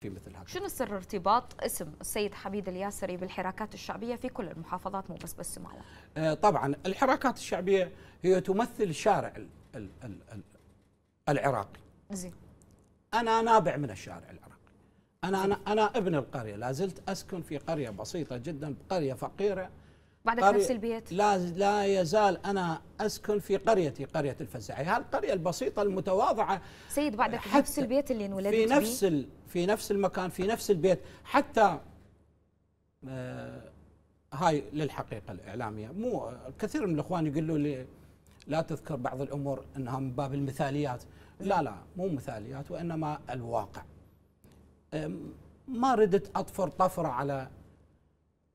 في مثل هكذا شنو سر ارتباط اسم السيد حميد الياسري بالحراكات الشعبيه في كل المحافظات مو بس بالسمالة؟ آه طبعا الحراكات الشعبيه هي تمثل شارع الـ ال ال ال العراقي زين انا نابع من الشارع العراقي انا انا انا ابن القريه لا زلت اسكن في قريه بسيطه جدا قريه فقيره بعدك قري... نفس البيت لا لا يزال انا اسكن في قريتي قريه الفزاعي القريه البسيطه المتواضعه سيد بعدك نفس البيت اللي انولدت في نفس ال... في نفس المكان في نفس البيت حتى آه هاي للحقيقه الاعلاميه مو كثير من الاخوان يقولوا لي لا تذكر بعض الامور انها من باب المثاليات لا لا مو مثاليات وانما الواقع ما ردت اطفر طفره على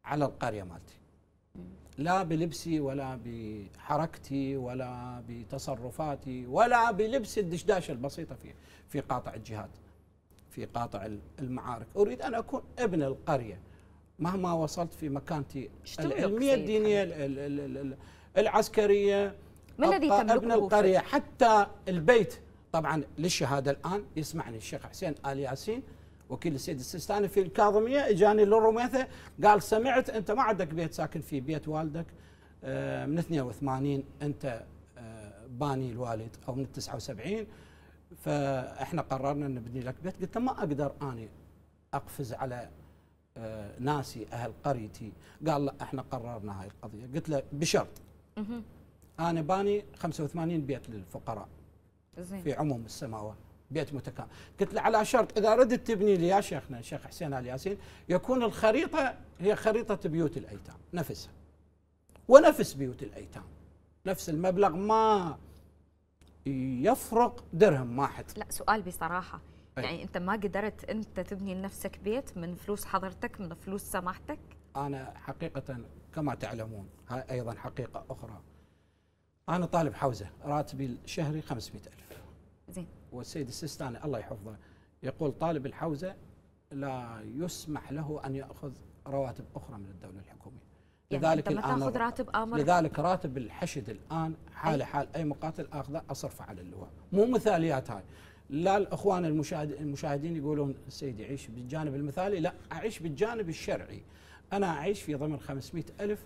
على القريه مالتي لا بلبسي ولا بحركتي ولا بتصرفاتي ولا بلبس الدشداشة البسيطة في في قاطع الجهاد في قاطع المعارك أريد أن أكون ابن القرية مهما وصلت في مكانتي العلمية الدينية العسكرية ما الذي ابن القرية حتى البيت طبعا للشهادة الآن يسمعني الشيخ حسين آل ياسين وكيل السيد السيستاني في الكاظميه اجاني للرميثه قال سمعت انت ما عندك بيت ساكن فيه بيت والدك آه، من 82 انت آه، باني الوالد او من 79 فاحنا قررنا نبني لك بيت قلت ما اقدر اني اقفز على آه، ناسي اهل قريتي قال لا احنا قررنا هاي القضيه قلت له بشرط انا باني 85 بيت للفقراء زين. في عموم السماوات بيت متكامل قلت له على شرط اذا ردت تبني لي يا شيخنا الشيخ حسين ال ياسين يكون الخريطه هي خريطه بيوت الايتام نفسها ونفس بيوت الايتام نفس المبلغ ما يفرق درهم واحد لا سؤال بصراحه أي. يعني انت ما قدرت انت تبني لنفسك بيت من فلوس حضرتك من فلوس سماحتك انا حقيقه كما تعلمون هاي ايضا حقيقه اخرى انا طالب حوزه راتبي الشهري 500 ألف زين والسيد السيستاني الله يحفظه يقول طالب الحوزه لا يسمح له ان ياخذ رواتب اخرى من الدوله الحكوميه يعني لذلك يعني الان تاخذ راتب امر لذلك راتب الحشد الان حاله حال اي مقاتل اخذه اصرفه على اللواء مو مثاليات هاي لا الاخوان المشاهدين يقولون السيد يعيش بالجانب المثالي لا اعيش بالجانب الشرعي انا اعيش في ضمن 500 الف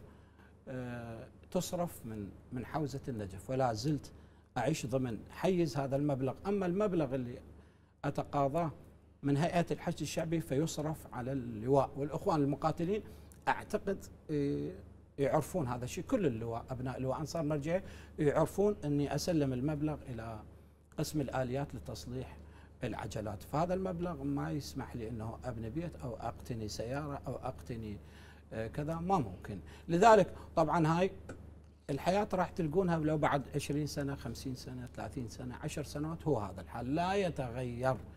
آه، تصرف من من حوزه النجف ولا زلت أعيش ضمن حيز هذا المبلغ أما المبلغ اللي أتقاضاه من هيئة الحشد الشعبي فيصرف على اللواء والإخوان المقاتلين أعتقد آه، يعرفون هذا الشيء كل اللواء أبناء اللواء أنصار مرجع يعرفون أني أسلم المبلغ إلى قسم الآليات لتصليح العجلات فهذا المبلغ ما يسمح لي أنه أبني بيت أو أقتني سيارة أو أقتني آه، كذا ما ممكن لذلك طبعا هاي الحياة راح تلقونها لو بعد 20 سنة 50 سنة 30 سنة 10 سنوات هو هذا الحال لا يتغير